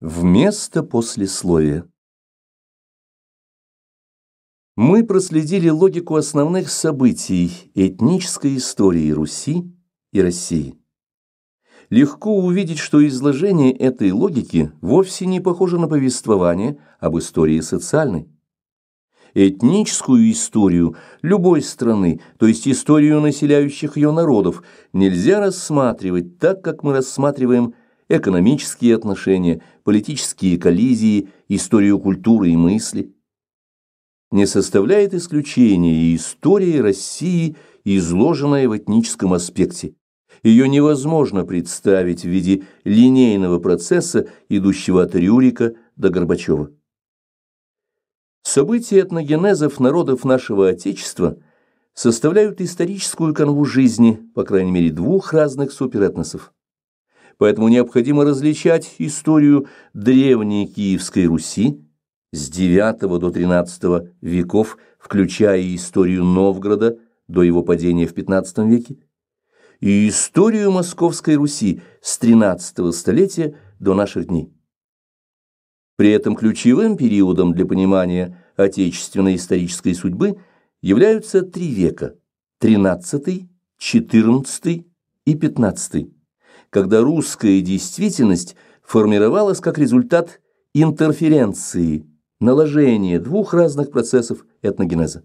Вместо послесловия. Мы проследили логику основных событий этнической истории Руси и России. Легко увидеть, что изложение этой логики вовсе не похоже на повествование об истории социальной. Этническую историю любой страны, то есть историю населяющих ее народов, нельзя рассматривать так, как мы рассматриваем историю экономические отношения, политические коллизии, историю культуры и мысли. Не составляет исключения и история России, изложенная в этническом аспекте. Ее невозможно представить в виде линейного процесса, идущего от Рюрика до Горбачева. События этногенезов народов нашего Отечества составляют историческую канву жизни, по крайней мере, двух разных суперэтносов. Поэтому необходимо различать историю древней Киевской Руси с IX до XIII веков, включая историю Новгорода до его падения в XV веке, и историю Московской Руси с XIII столетия до наших дней. При этом ключевым периодом для понимания отечественной исторической судьбы являются три века – XIII, XIV и XV когда русская действительность формировалась как результат интерференции, наложения двух разных процессов этногенеза.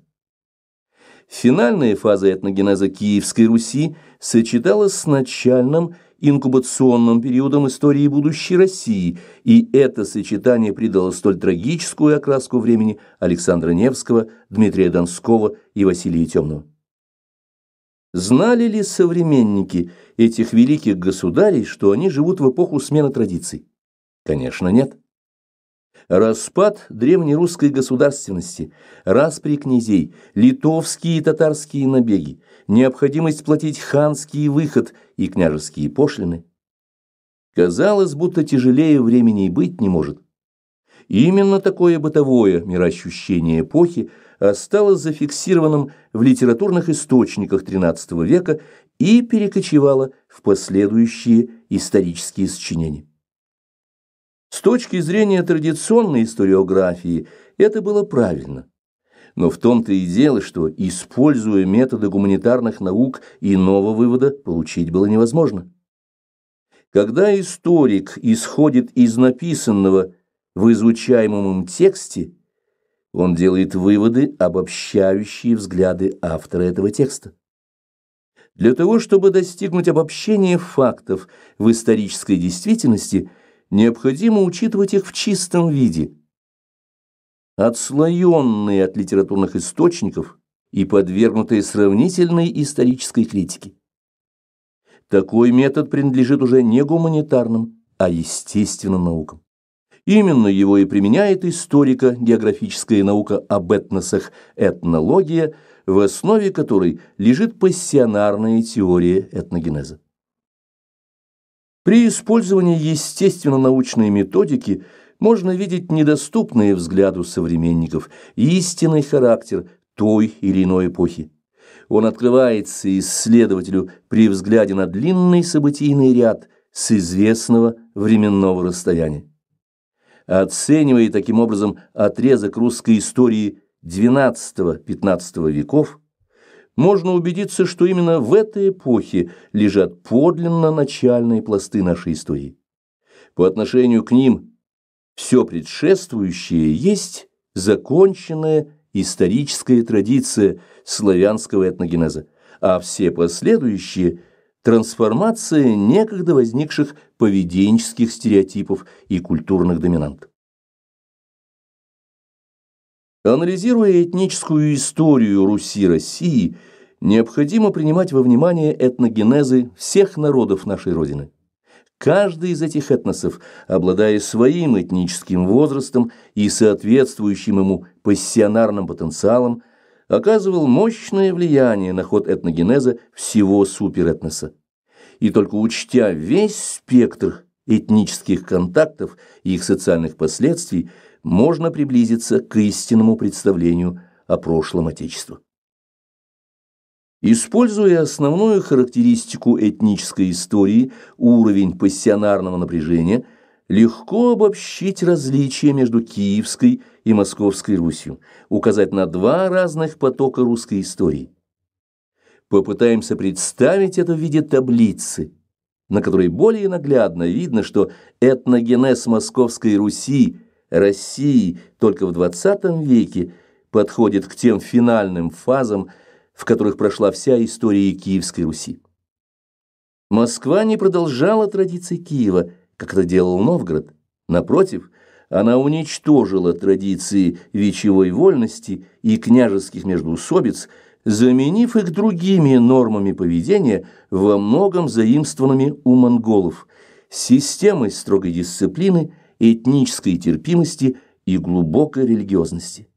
Финальная фаза этногенеза Киевской Руси сочеталась с начальным инкубационным периодом истории будущей России, и это сочетание придало столь трагическую окраску времени Александра Невского, Дмитрия Донского и Василия Темного. Знали ли современники этих великих государей, что они живут в эпоху смены традиций? Конечно, нет. Распад древнерусской государственности, распри князей, литовские и татарские набеги, необходимость платить ханский выход и княжеские пошлины. Казалось, будто тяжелее времени и быть не может. Именно такое бытовое мироощущение эпохи осталось зафиксированным в литературных источниках XIII века и перекочевала в последующие исторические сочинения. С точки зрения традиционной историографии это было правильно. Но в том-то и дело, что, используя методы гуманитарных наук, иного вывода получить было невозможно. Когда историк исходит из написанного в изучаемом им тексте, он делает выводы, обобщающие взгляды автора этого текста. Для того, чтобы достигнуть обобщения фактов в исторической действительности, необходимо учитывать их в чистом виде. Отслоенные от литературных источников и подвергнутые сравнительной исторической критике. Такой метод принадлежит уже не гуманитарным, а естественным наукам. Именно его и применяет историко-географическая наука об этносах этнология – в основе которой лежит пассионарная теория этногенеза. При использовании естественно-научной методики можно видеть недоступные взгляду современников истинный характер той или иной эпохи. Он открывается исследователю при взгляде на длинный событийный ряд с известного временного расстояния. Оценивая таким образом отрезок русской истории – XII-XV веков, можно убедиться, что именно в этой эпохе лежат подлинно начальные пласты нашей истории. По отношению к ним все предшествующее есть законченная историческая традиция славянского этногенеза, а все последующие – трансформация некогда возникших поведенческих стереотипов и культурных доминант. Анализируя этническую историю Руси России, необходимо принимать во внимание этногенезы всех народов нашей Родины. Каждый из этих этносов, обладая своим этническим возрастом и соответствующим ему пассионарным потенциалом, оказывал мощное влияние на ход этногенеза всего суперэтноса. И только учтя весь спектр этнических контактов и их социальных последствий, можно приблизиться к истинному представлению о прошлом Отечества. Используя основную характеристику этнической истории, уровень пассионарного напряжения, легко обобщить различия между Киевской и Московской Русью, указать на два разных потока русской истории. Попытаемся представить это в виде таблицы, на которой более наглядно видно, что этногенез Московской Руси – России только в XX веке подходит к тем финальным фазам, в которых прошла вся история Киевской Руси. Москва не продолжала традиции Киева, как это делал Новгород. Напротив, она уничтожила традиции вечевой вольности и княжеских междоусобиц, заменив их другими нормами поведения, во многом заимствованными у монголов, системой строгой дисциплины этнической терпимости и глубокой религиозности.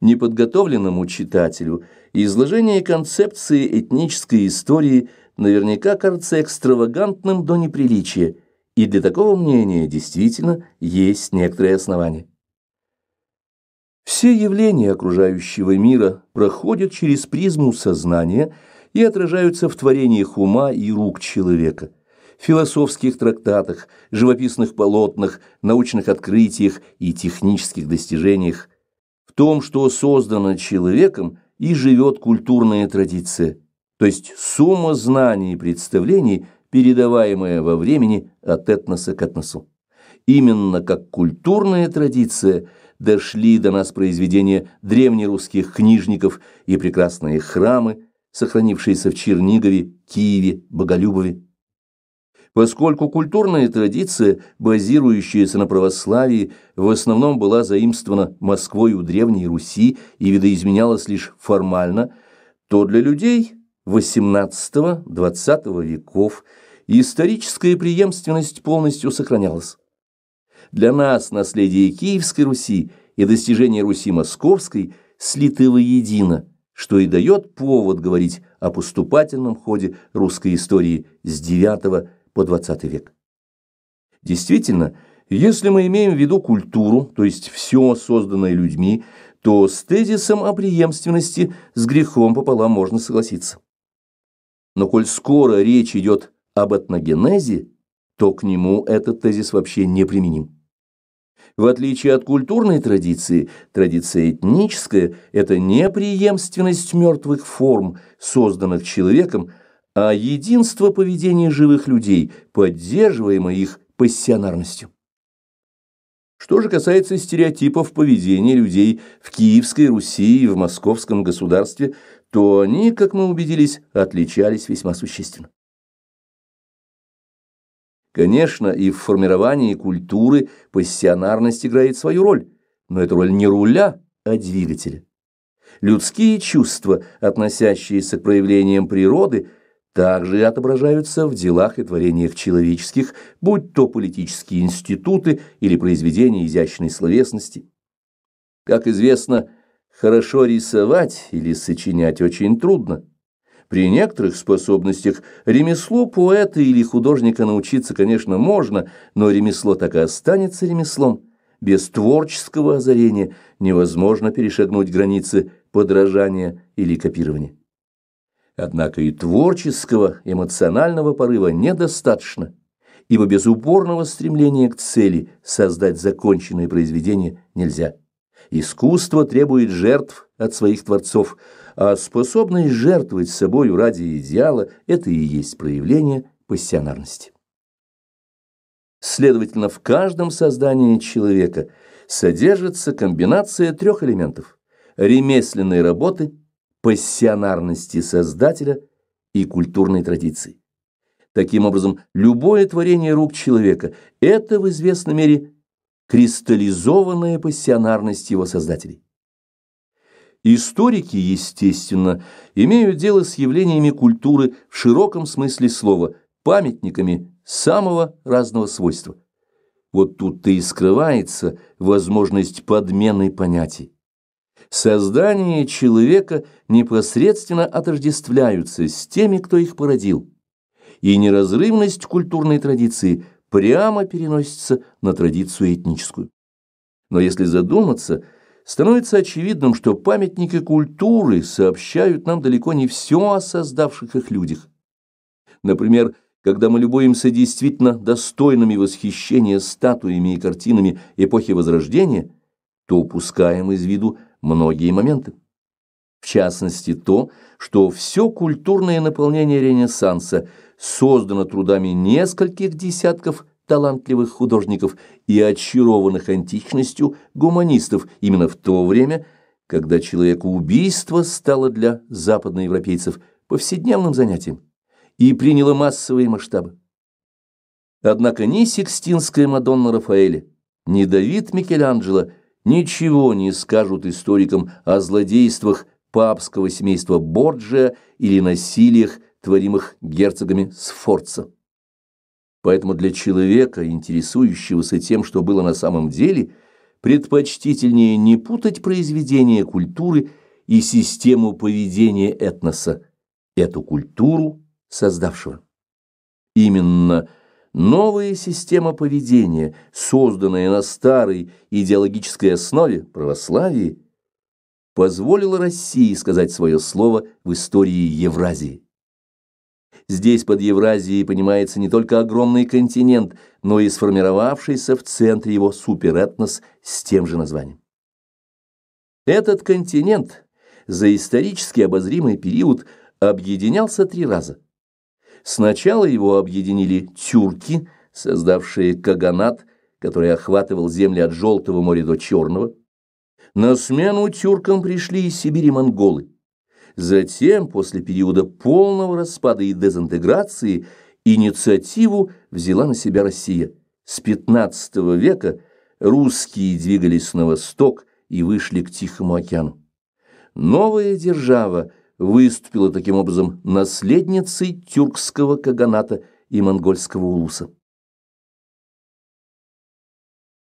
Неподготовленному читателю изложение концепции этнической истории наверняка кажется экстравагантным до неприличия, и для такого мнения действительно есть некоторые основания. Все явления окружающего мира проходят через призму сознания и отражаются в творениях ума и рук человека – философских трактатах, живописных полотнах, научных открытиях и технических достижениях, в том, что создано человеком и живет культурная традиция, то есть сумма знаний и представлений, передаваемая во времени от этноса к этносу. Именно как культурная традиция дошли до нас произведения древнерусских книжников и прекрасные храмы, сохранившиеся в Чернигове, Киеве, Боголюбове поскольку культурная традиция, базирующаяся на православии, в основном была заимствована Москвой у Древней Руси и видоизменялась лишь формально, то для людей XVIII-XX веков историческая преемственность полностью сохранялась. Для нас наследие Киевской Руси и достижение Руси Московской слиты воедино, что и дает повод говорить о поступательном ходе русской истории с IX по 20 век. Действительно, если мы имеем в виду культуру, то есть все созданное людьми, то с тезисом о преемственности с грехом пополам можно согласиться. Но коль скоро речь идет об этногенезе, то к нему этот тезис вообще не применим. В отличие от культурной традиции, традиция этническая – это не преемственность мертвых форм, созданных человеком, а единство поведения живых людей, поддерживаемое их пассионарностью. Что же касается стереотипов поведения людей в Киевской Руси и в Московском государстве, то они, как мы убедились, отличались весьма существенно. Конечно, и в формировании культуры пассионарность играет свою роль, но это роль не руля, а двигателя. Людские чувства, относящиеся к проявлениям природы, также отображаются в делах и творениях человеческих, будь то политические институты или произведения изящной словесности. Как известно, хорошо рисовать или сочинять очень трудно. При некоторых способностях ремесло поэта или художника научиться, конечно, можно, но ремесло так и останется ремеслом. Без творческого озарения невозможно перешагнуть границы подражания или копирования. Однако и творческого, эмоционального порыва недостаточно, ибо без упорного стремления к цели создать законченное произведение нельзя. Искусство требует жертв от своих творцов, а способность жертвовать собою ради идеала – это и есть проявление пассионарности. Следовательно, в каждом создании человека содержится комбинация трех элементов – ремесленной работы – пассионарности создателя и культурной традиции. Таким образом, любое творение рук человека – это в известной мере кристаллизованная пассионарность его создателей. Историки, естественно, имеют дело с явлениями культуры в широком смысле слова, памятниками самого разного свойства. Вот тут-то и скрывается возможность подмены понятий создание человека непосредственно отождествляются с теми, кто их породил, и неразрывность культурной традиции прямо переносится на традицию этническую. Но если задуматься, становится очевидным, что памятники культуры сообщают нам далеко не все о создавших их людях. Например, когда мы любуемся действительно достойными восхищения статуями и картинами эпохи Возрождения, то упускаем из виду многие моменты. В частности, то, что все культурное наполнение Ренессанса создано трудами нескольких десятков талантливых художников и очарованных античностью гуманистов именно в то время, когда человекоубийство стало для западноевропейцев повседневным занятием и приняло массовые масштабы. Однако ни Сикстинская Мадонна Рафаэля, ни Давид Микеланджело – ничего не скажут историкам о злодействах папского семейства Борджия или насилиях, творимых герцогами Сфорца. Поэтому для человека, интересующегося тем, что было на самом деле, предпочтительнее не путать произведения культуры и систему поведения этноса, эту культуру создавшего. Именно – Новая система поведения, созданная на старой идеологической основе православии, позволила России сказать свое слово в истории Евразии. Здесь под Евразией понимается не только огромный континент, но и сформировавшийся в центре его суперэтнос с тем же названием. Этот континент за исторически обозримый период объединялся три раза – Сначала его объединили тюрки, создавшие каганат, который охватывал земли от Желтого моря до Черного. На смену тюркам пришли из Сибири монголы. Затем, после периода полного распада и дезинтеграции, инициативу взяла на себя Россия. С XV века русские двигались на восток и вышли к Тихому океану. Новая держава выступила таким образом наследницей тюркского каганата и монгольского улуса.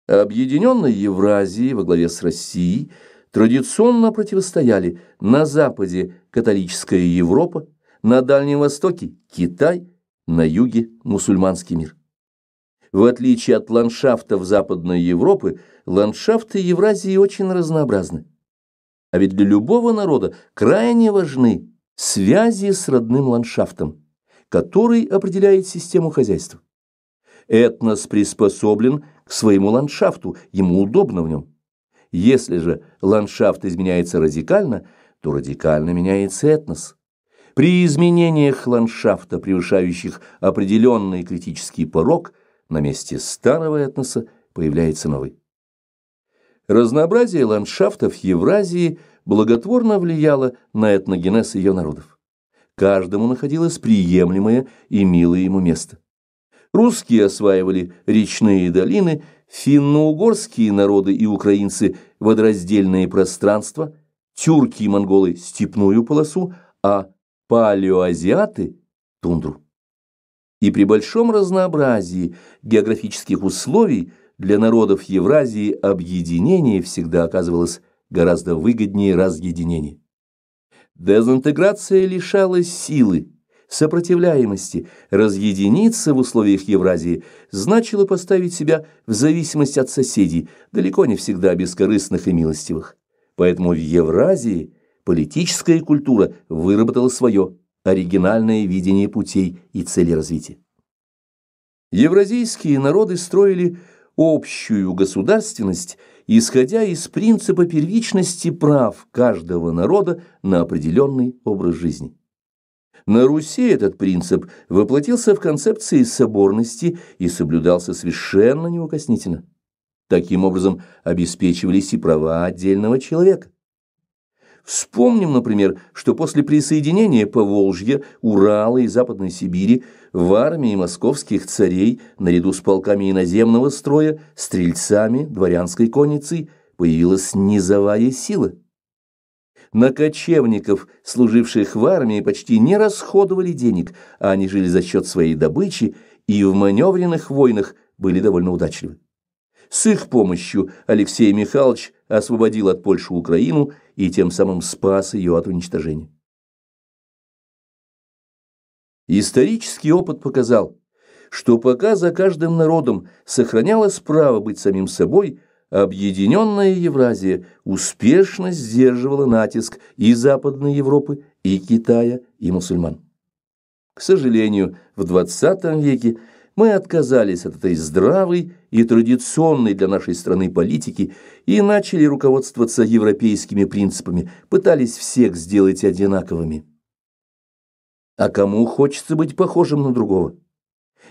Объединенной Евразии во главе с Россией традиционно противостояли на Западе католическая Европа, на Дальнем Востоке – Китай, на юге – мусульманский мир. В отличие от ландшафтов Западной Европы, ландшафты Евразии очень разнообразны. А ведь для любого народа крайне важны связи с родным ландшафтом, который определяет систему хозяйства. Этнос приспособлен к своему ландшафту, ему удобно в нем. Если же ландшафт изменяется радикально, то радикально меняется этнос. При изменениях ландшафта, превышающих определенный критический порог, на месте старого этноса появляется новый. Разнообразие ландшафтов Евразии благотворно влияло на этногенез ее народов. Каждому находилось приемлемое и милое ему место. Русские осваивали речные долины, финно-угорские народы и украинцы – водораздельные пространства, тюрки и монголы – степную полосу, а палеоазиаты – тундру. И при большом разнообразии географических условий – для народов Евразии объединение всегда оказывалось гораздо выгоднее разъединения. Дезинтеграция лишала силы, сопротивляемости. Разъединиться в условиях Евразии значило поставить себя в зависимость от соседей, далеко не всегда бескорыстных и милостивых. Поэтому в Евразии политическая культура выработала свое оригинальное видение путей и целей развития. Евразийские народы строили общую государственность, исходя из принципа первичности прав каждого народа на определенный образ жизни. На Руси этот принцип воплотился в концепции соборности и соблюдался совершенно неукоснительно. Таким образом обеспечивались и права отдельного человека. Вспомним, например, что после присоединения Поволжья, Урала и Западной Сибири в армии московских царей наряду с полками иноземного строя, стрельцами, дворянской конницей появилась низовая сила. На кочевников, служивших в армии, почти не расходовали денег, а они жили за счет своей добычи и в маневренных войнах были довольно удачливы. С их помощью Алексей Михайлович освободил от Польши Украину и тем самым спас ее от уничтожения. Исторический опыт показал, что пока за каждым народом сохранялось право быть самим собой, объединенная Евразия успешно сдерживала натиск и Западной Европы, и Китая, и мусульман. К сожалению, в XX веке мы отказались от этой здравой и традиционной для нашей страны политики и начали руководствоваться европейскими принципами, пытались всех сделать одинаковыми. А кому хочется быть похожим на другого?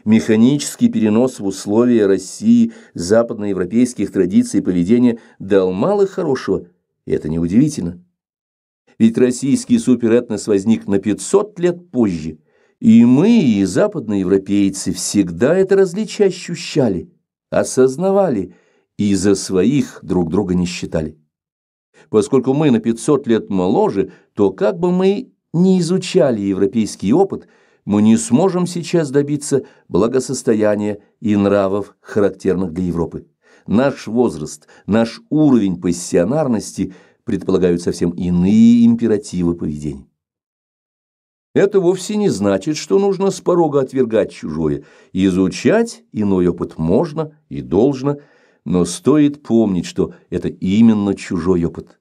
Механический перенос в условия России западноевропейских традиций поведения дал мало хорошего, и это неудивительно. Ведь российский суперэтнос возник на 500 лет позже, и мы, и западноевропейцы, всегда это различие ощущали, осознавали и за своих друг друга не считали. Поскольку мы на 500 лет моложе, то как бы мы не изучали европейский опыт, мы не сможем сейчас добиться благосостояния и нравов, характерных для Европы. Наш возраст, наш уровень пассионарности предполагают совсем иные императивы поведения. Это вовсе не значит, что нужно с порога отвергать чужое. Изучать иной опыт можно и должно, но стоит помнить, что это именно чужой опыт.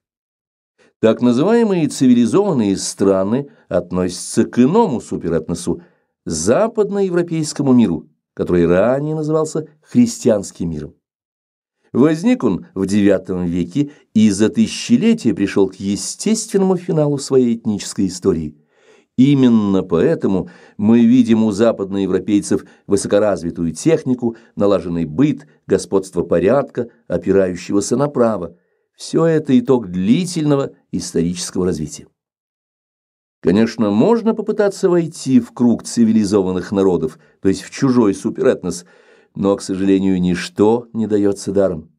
Так называемые цивилизованные страны относятся к иному суперэтносу – западноевропейскому миру, который ранее назывался христианским миром. Возник он в IX веке и за тысячелетия пришел к естественному финалу своей этнической истории. Именно поэтому мы видим у западноевропейцев высокоразвитую технику, налаженный быт, господство порядка, опирающегося на право – все это итог длительного исторического развития. Конечно, можно попытаться войти в круг цивилизованных народов, то есть в чужой суперэтнос, но, к сожалению, ничто не дается даром.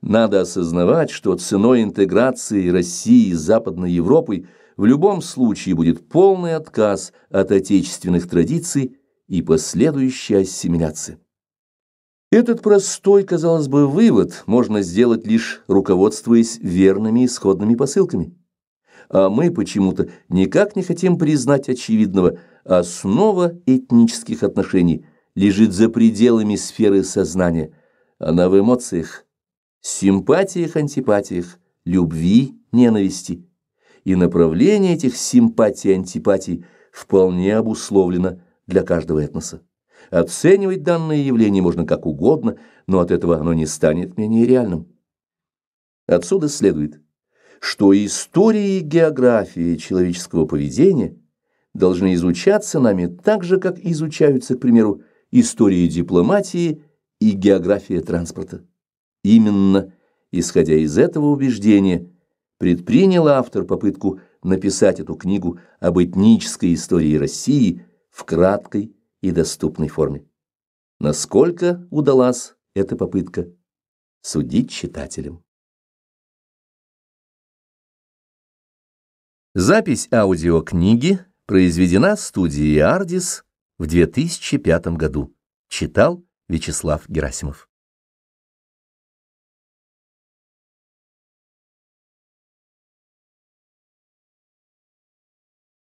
Надо осознавать, что ценой интеграции России с Западной Европой в любом случае будет полный отказ от отечественных традиций и последующая ассимиляция. Этот простой, казалось бы, вывод можно сделать лишь руководствуясь верными исходными посылками. А мы почему-то никак не хотим признать очевидного, основа этнических отношений лежит за пределами сферы сознания. Она в эмоциях, симпатиях, антипатиях, любви, ненависти. И направление этих симпатий-антипатий вполне обусловлено для каждого этноса. Оценивать данное явление можно как угодно, но от этого оно не станет менее реальным. Отсюда следует, что истории и география человеческого поведения должны изучаться нами так же, как изучаются, к примеру, истории дипломатии и география транспорта. Именно исходя из этого убеждения, предпринял автор попытку написать эту книгу об этнической истории России в краткой и доступной форме. Насколько удалась эта попытка судить читателям? Запись аудиокниги произведена студией Ardis в 2005 году. Читал Вячеслав Герасимов.